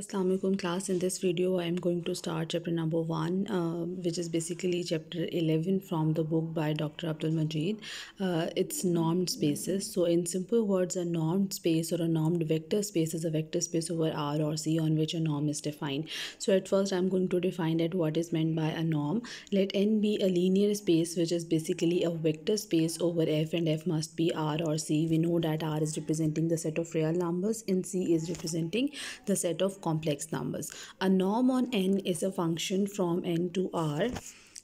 Assalamualaikum class in this video I am going to start chapter number 1 uh, which is basically chapter 11 from the book by Dr. Abdul Majid uh, it's normed spaces so in simple words a normed space or a normed vector space is a vector space over R or C on which a norm is defined so at first I'm going to define that what is meant by a norm let N be a linear space which is basically a vector space over F and F must be R or C we know that R is representing the set of real numbers and C is representing the set of complex numbers. A norm on n is a function from n to R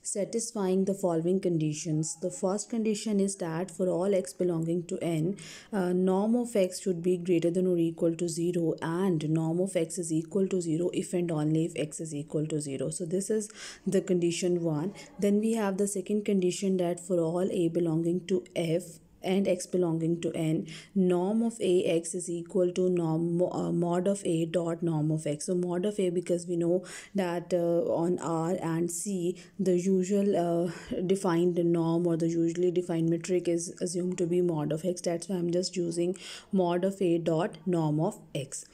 satisfying the following conditions. The first condition is that for all x belonging to n, uh, norm of x should be greater than or equal to 0 and norm of x is equal to 0 if and only if x is equal to 0. So this is the condition 1. Then we have the second condition that for all a belonging to f, and x belonging to n norm of ax is equal to norm uh, mod of a dot norm of x so mod of a because we know that uh, on r and c the usual uh, defined norm or the usually defined metric is assumed to be mod of x that's why i'm just using mod of a dot norm of x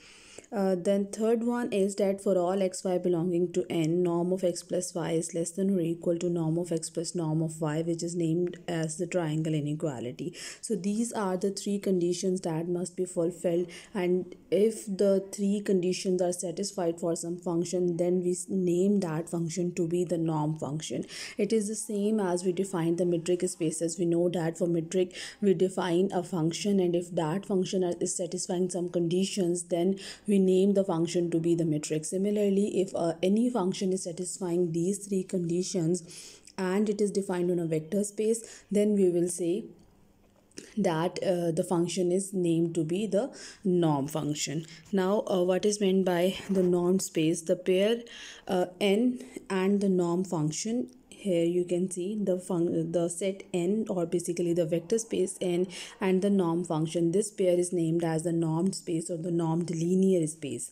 uh, then third one is that for all xy belonging to n, norm of x plus y is less than or equal to norm of x plus norm of y, which is named as the triangle inequality. So these are the three conditions that must be fulfilled. And if the three conditions are satisfied for some function, then we name that function to be the norm function. It is the same as we define the metric spaces. We know that for metric, we define a function and if that function is satisfying some conditions, then we we name the function to be the matrix. Similarly, if uh, any function is satisfying these three conditions and it is defined on a vector space, then we will say that uh, the function is named to be the norm function now uh, what is meant by the norm space the pair uh, n and the norm function here you can see the fun the set n or basically the vector space n and the norm function this pair is named as the normed space or the normed linear space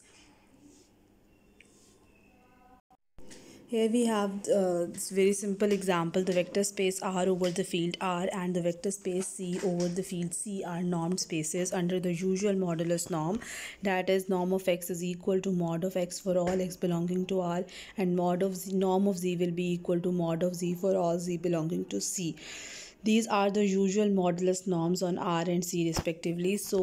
Here we have uh, this very simple example. The vector space R over the field R and the vector space C over the field C are normed spaces under the usual modulus norm. That is norm of X is equal to mod of X for all X belonging to R and mod of Z, norm of Z will be equal to mod of Z for all Z belonging to C these are the usual modulus norms on r and c respectively so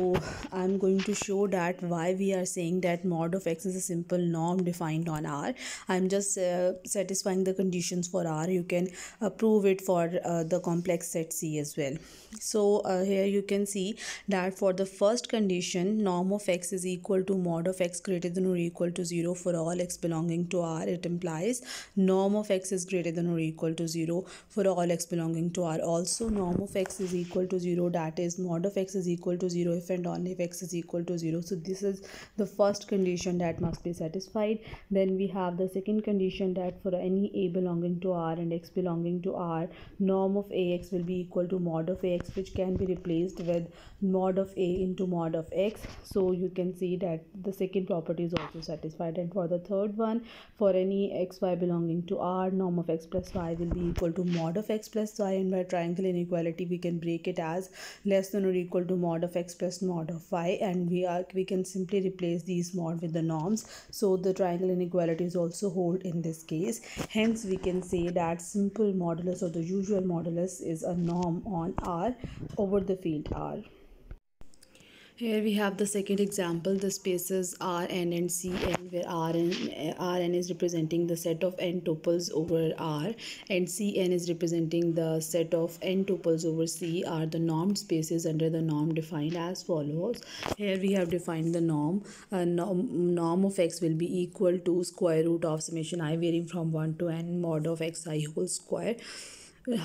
i'm going to show that why we are saying that mod of x is a simple norm defined on r i'm just uh, satisfying the conditions for r you can uh, prove it for uh, the complex set c as well so uh, here you can see that for the first condition norm of x is equal to mod of x greater than or equal to 0 for all x belonging to r it implies norm of x is greater than or equal to 0 for all x belonging to r also also norm of x is equal to 0 that is mod of x is equal to 0 if and only if x is equal to 0 so this is the first condition that must be satisfied then we have the second condition that for any a belonging to r and x belonging to r norm of ax will be equal to mod of ax which can be replaced with mod of a into mod of x so you can see that the second property is also satisfied and for the third one for any xy belonging to r norm of x plus y will be equal to mod of x plus y and by triangle triangle inequality we can break it as less than or equal to mod of x plus mod of y and we are we can simply replace these mod with the norms so the triangle inequalities also hold in this case hence we can say that simple modulus or the usual modulus is a norm on r over the field r here we have the second example. The spaces Rn and Cn where Rn, is representing the set of n tuples over R and Cn is representing the set of n tuples over C are the normed spaces under the norm defined as follows. Here we have defined the norm. Uh, norm, norm of x will be equal to square root of summation i varying from 1 to n mod of xi whole square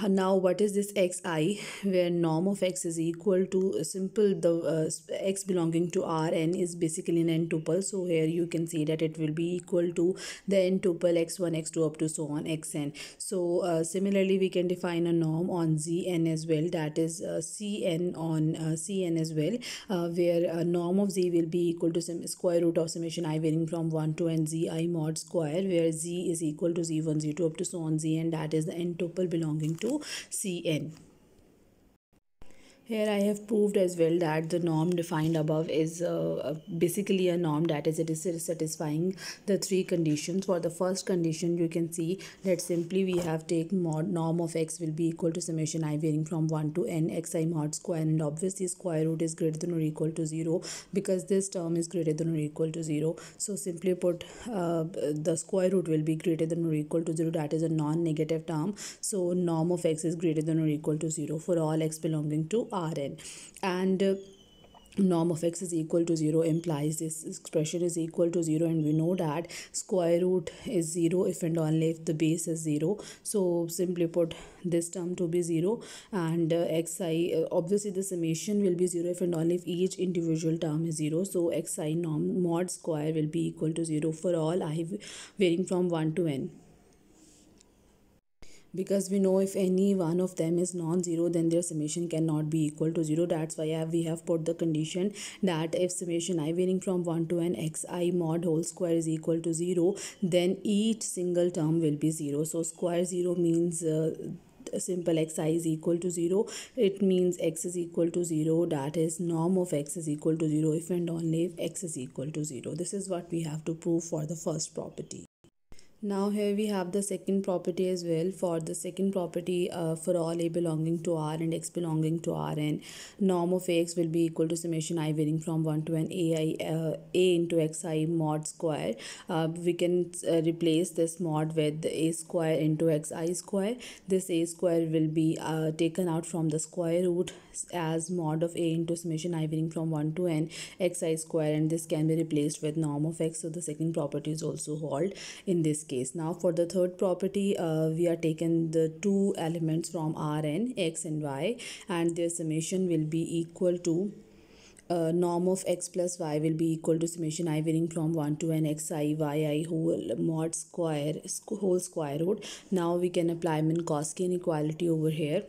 now what is this xi where norm of x is equal to simple the uh, x belonging to rn is basically an n tuple so here you can see that it will be equal to the n tuple x1 x2 up to so on xn so uh, similarly we can define a norm on zn as well that is uh, cn on uh, cn as well uh, where a uh, norm of z will be equal to some square root of summation i varying from 1 to n zi mod square where z is equal to z1 z2 up to so on zn that is the n tuple belonging into Cn. Here I have proved as well that the norm defined above is uh, uh, basically a norm that is it is satisfying the three conditions. For the first condition you can see that simply we have take mod norm of x will be equal to summation i varying from 1 to n xi mod square and obviously square root is greater than or equal to 0 because this term is greater than or equal to 0. So simply put uh, the square root will be greater than or equal to 0 that is a non-negative term. So norm of x is greater than or equal to 0 for all x belonging to Rn and uh, norm of x is equal to 0 implies this expression is equal to 0 and we know that square root is 0 if and only if the base is 0 so simply put this term to be 0 and uh, xi uh, obviously the summation will be 0 if and only if each individual term is 0 so xi norm mod square will be equal to 0 for all i varying from 1 to n because we know if any one of them is non-zero then their summation cannot be equal to 0 that's why we have put the condition that if summation i varying from 1 to n x i xi mod whole square is equal to 0 then each single term will be 0 so square 0 means uh, simple xi is equal to 0 it means x is equal to 0 that is norm of x is equal to 0 if and only if x is equal to 0 this is what we have to prove for the first property now here we have the second property as well. For the second property, uh, for all A belonging to R and X belonging to Rn, norm of X will be equal to summation i varying from 1 to n ai uh, a into xi mod square. Uh, we can uh, replace this mod with a square into xi square. This a square will be uh, taken out from the square root as mod of a into summation i varying from 1 to n xi square and this can be replaced with norm of x. So the second property is also hold in this case case now for the third property uh, we are taking the two elements from Rn x and y and their summation will be equal to uh, norm of x plus y will be equal to summation i varying from 1 to n x i y i whole mod square whole square root now we can apply Minkowski inequality over here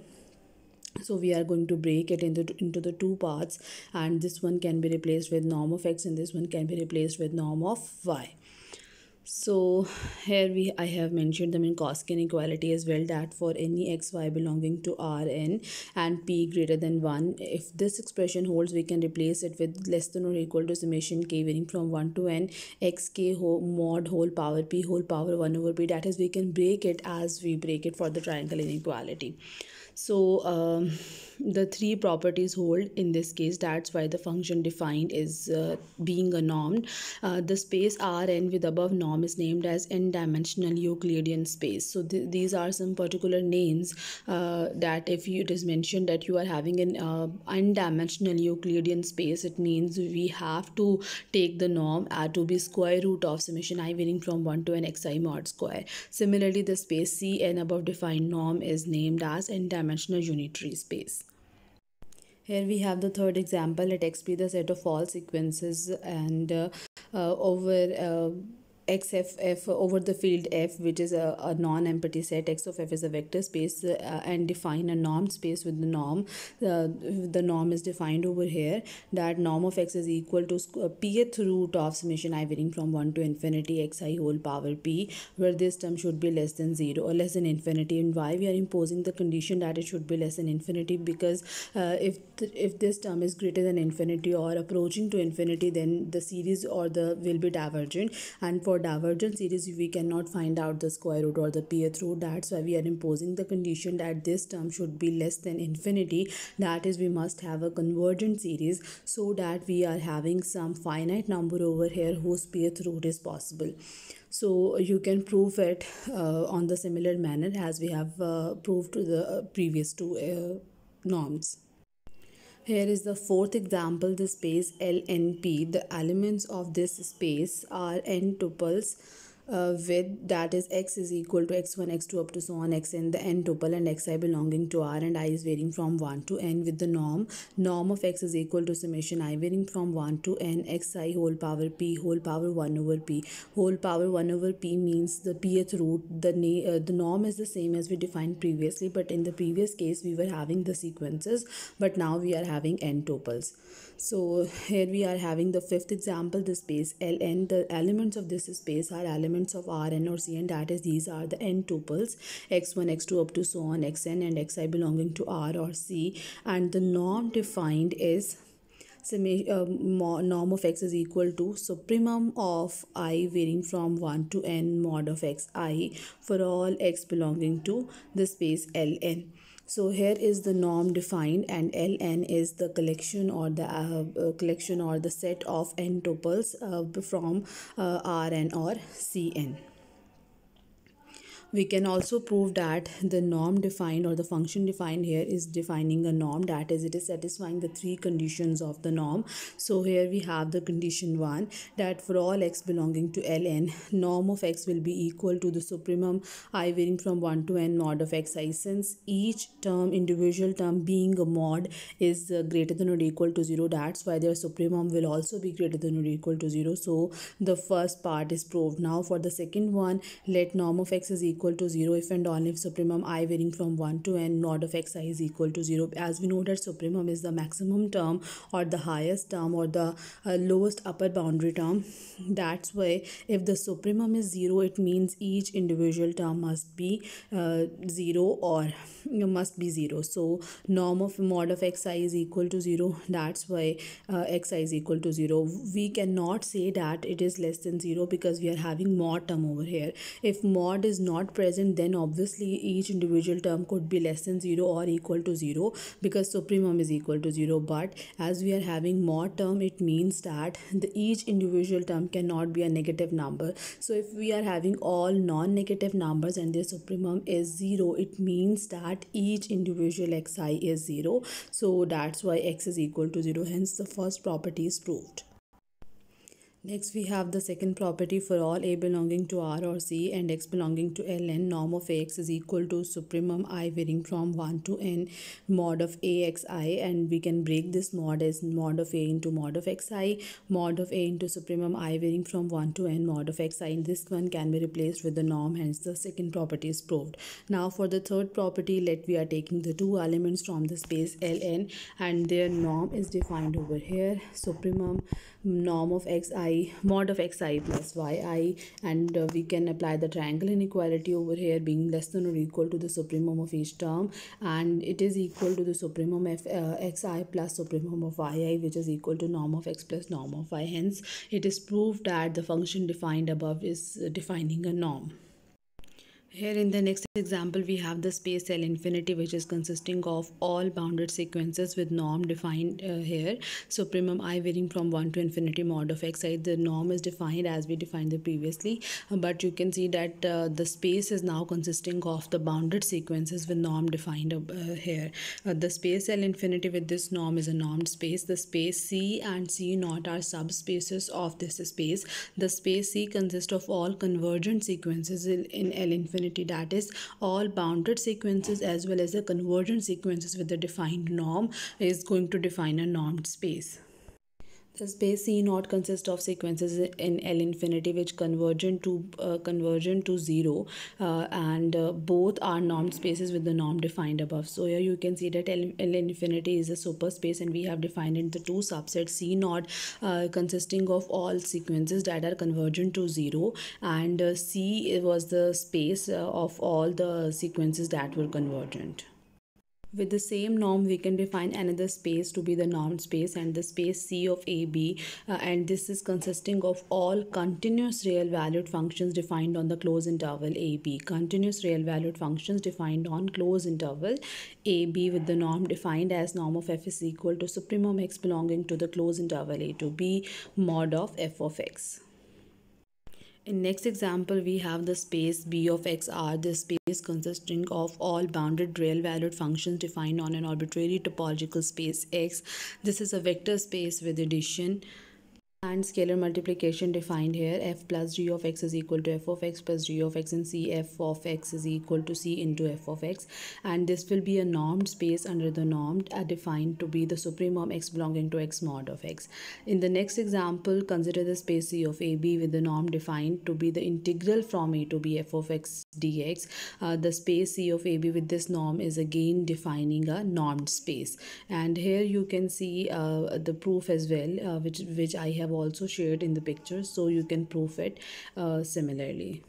so we are going to break it into into the two parts and this one can be replaced with norm of x and this one can be replaced with norm of y so here we i have mentioned them in cosk inequality as well that for any xy belonging to rn and p greater than 1 if this expression holds we can replace it with less than or equal to summation k varying from 1 to n xk whole mod whole power p whole power 1 over p that is we can break it as we break it for the triangle inequality so um the three properties hold in this case that's why the function defined is uh, being a norm. uh, the space rn with above norm is named as n dimensional euclidean space so th these are some particular names uh, that if you, it is mentioned that you are having an uh, n-dimensional euclidean space it means we have to take the norm r uh, to be square root of summation i varying from 1 to n xi mod square similarly the space cn above defined norm is named as n-dimensional unitary space here we have the third example. Let x be the set of all sequences and uh, uh over uh, xf over the field f which is a, a non-empty set x of f is a vector space uh, and define a norm space with the norm uh, the norm is defined over here that norm of x is equal to pth uh, root of summation i varying from 1 to infinity xi whole power p where this term should be less than 0 or less than infinity and why we are imposing the condition that it should be less than infinity because uh, if th if this term is greater than infinity or approaching to infinity then the series or the will be divergent and for for divergent series we cannot find out the square root or the pth root that's why we are imposing the condition that this term should be less than infinity that is we must have a convergent series so that we are having some finite number over here whose pth root is possible so you can prove it uh, on the similar manner as we have uh, proved the uh, previous two uh, norms here is the fourth example, the space LNP. The elements of this space are n tuples uh, with that is x is equal to x1 x2 up to so on x n the n tuple and xi belonging to r and i is varying from 1 to n with the norm norm of x is equal to summation i varying from 1 to n xi whole power p whole power 1 over p whole power 1 over p means the pth root the, uh, the norm is the same as we defined previously but in the previous case we were having the sequences but now we are having n tuples so here we are having the fifth example the space ln the elements of this space are elements of rn or cn that is these are the n tuples x1 x2 up to so on xn and xi belonging to r or c and the norm defined is uh, norm of x is equal to supremum of i varying from 1 to n mod of x i for all x belonging to the space ln so here is the norm defined and ln is the collection or the uh, uh, collection or the set of n tuples uh, from uh, R n or cn we can also prove that the norm defined or the function defined here is defining a norm that is it is satisfying the three conditions of the norm so here we have the condition one that for all x belonging to ln norm of x will be equal to the supremum i varying from 1 to n mod of xi since each term individual term being a mod is uh, greater than or equal to 0 that's why their supremum will also be greater than or equal to 0 so the first part is proved now for the second one let norm of x is equal equal to 0 if and only if supremum i varying from 1 to n norm of xi is equal to 0 as we know that supremum is the maximum term or the highest term or the uh, lowest upper boundary term that's why if the supremum is 0 it means each individual term must be uh, 0 or must be 0 so norm of mod of xi is equal to 0 that's why uh, xi is equal to 0 we cannot say that it is less than 0 because we are having mod term over here if mod is not not present then obviously each individual term could be less than 0 or equal to 0 because supremum is equal to 0 but as we are having more term it means that the, each individual term cannot be a negative number so if we are having all non-negative numbers and their supremum is 0 it means that each individual xi is 0 so that's why x is equal to 0 hence the first property is proved Next we have the second property for all A belonging to R or C and X belonging to Ln norm of X is equal to supremum I varying from 1 to n mod of AXI and we can break this mod as mod of A into mod of XI mod of A into supremum I varying from 1 to n mod of XI and this one can be replaced with the norm hence the second property is proved. Now for the third property let we are taking the two elements from the space Ln and their norm is defined over here supremum norm of XI mod of xi plus yi and uh, we can apply the triangle inequality over here being less than or equal to the supremum of each term and it is equal to the supremum of uh, xi plus supremum of yi which is equal to norm of x plus norm of y hence it is proved that the function defined above is uh, defining a norm here in the next example, we have the space L infinity, which is consisting of all bounded sequences with norm defined uh, here. So primum i varying from 1 to infinity mod of xi. The norm is defined as we defined the previously, but you can see that uh, the space is now consisting of the bounded sequences with norm defined uh, here. Uh, the space L infinity with this norm is a normed space. The space C and C naught are subspaces of this space. The space C consists of all convergent sequences in, in L infinity that is all bounded sequences as well as the convergent sequences with the defined norm is going to define a normed space the space C naught consists of sequences in L infinity which convergent to uh, convergent to zero, uh, and uh, both are normed spaces with the norm defined above. So here you can see that L, L infinity is a superspace, space, and we have defined in the two subsets C naught uh, consisting of all sequences that are convergent to zero, and uh, C was the space uh, of all the sequences that were convergent. With the same norm, we can define another space to be the norm space and the space C of AB uh, and this is consisting of all continuous real valued functions defined on the closed interval AB. Continuous real valued functions defined on closed interval AB with the norm defined as norm of f is equal to supremum x belonging to the closed interval A to B mod of f of x. In next example, we have the space B of x r. This space consisting of all bounded real valued functions defined on an arbitrary topological space x. This is a vector space with addition and scalar multiplication defined here f plus g of x is equal to f of x plus g of x and c f of x is equal to c into f of x and this will be a normed space under the normed are uh, defined to be the supremum x belonging to x mod of x in the next example consider the space c of ab with the norm defined to be the integral from a to b f of x dx uh, the space c of ab with this norm is again defining a normed space and here you can see uh, the proof as well uh, which which i have also shared in the picture so you can proof it uh, similarly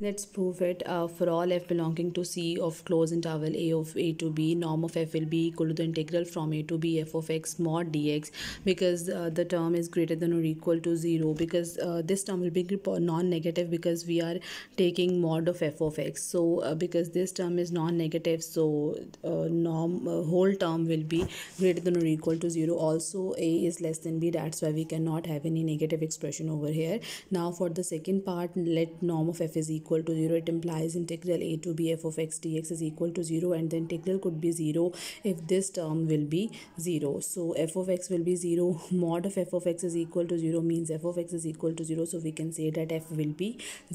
Let's prove it uh, for all f belonging to C of closed interval a of a to b norm of f will be equal to the integral from a to b f of x mod dx because uh, the term is greater than or equal to 0 because uh, this term will be non-negative because we are taking mod of f of x so uh, because this term is non-negative so uh, norm uh, whole term will be greater than or equal to 0 also a is less than b that's why we cannot have any negative expression over here now for the second part let norm of f is equal equal to 0 it implies integral a to b f of x dx is equal to 0 and the integral could be 0 if this term will be 0 so f of x will be 0 mod of f of x is equal to 0 means f of x is equal to 0 so we can say that f will be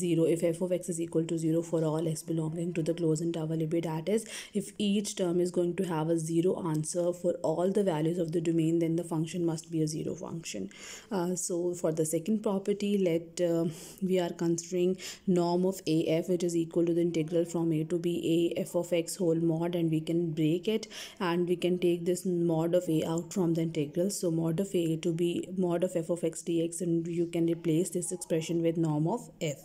0 if f of x is equal to 0 for all x belonging to the closed interval that is if each term is going to have a 0 answer for all the values of the domain then the function must be a 0 function uh, so for the second property let uh, we are considering norm of af which is equal to the integral from a to b a f of x whole mod and we can break it and we can take this mod of a out from the integral so mod of a to b mod of f of x dx and you can replace this expression with norm of f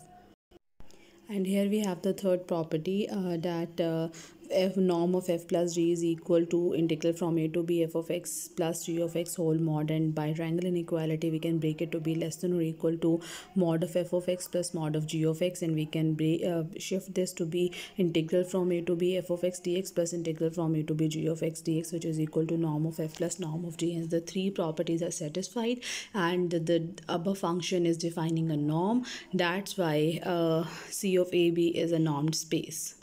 and here we have the third property uh, that uh, f norm of f plus g is equal to integral from a to b f of x plus g of x whole mod and by triangle inequality we can break it to be less than or equal to mod of f of x plus mod of g of x and we can break, uh, shift this to be integral from a to b f of x dx plus integral from a to b g of x dx which is equal to norm of f plus norm of g hence the three properties are satisfied and the above function is defining a norm that's why uh, c of a b is a normed space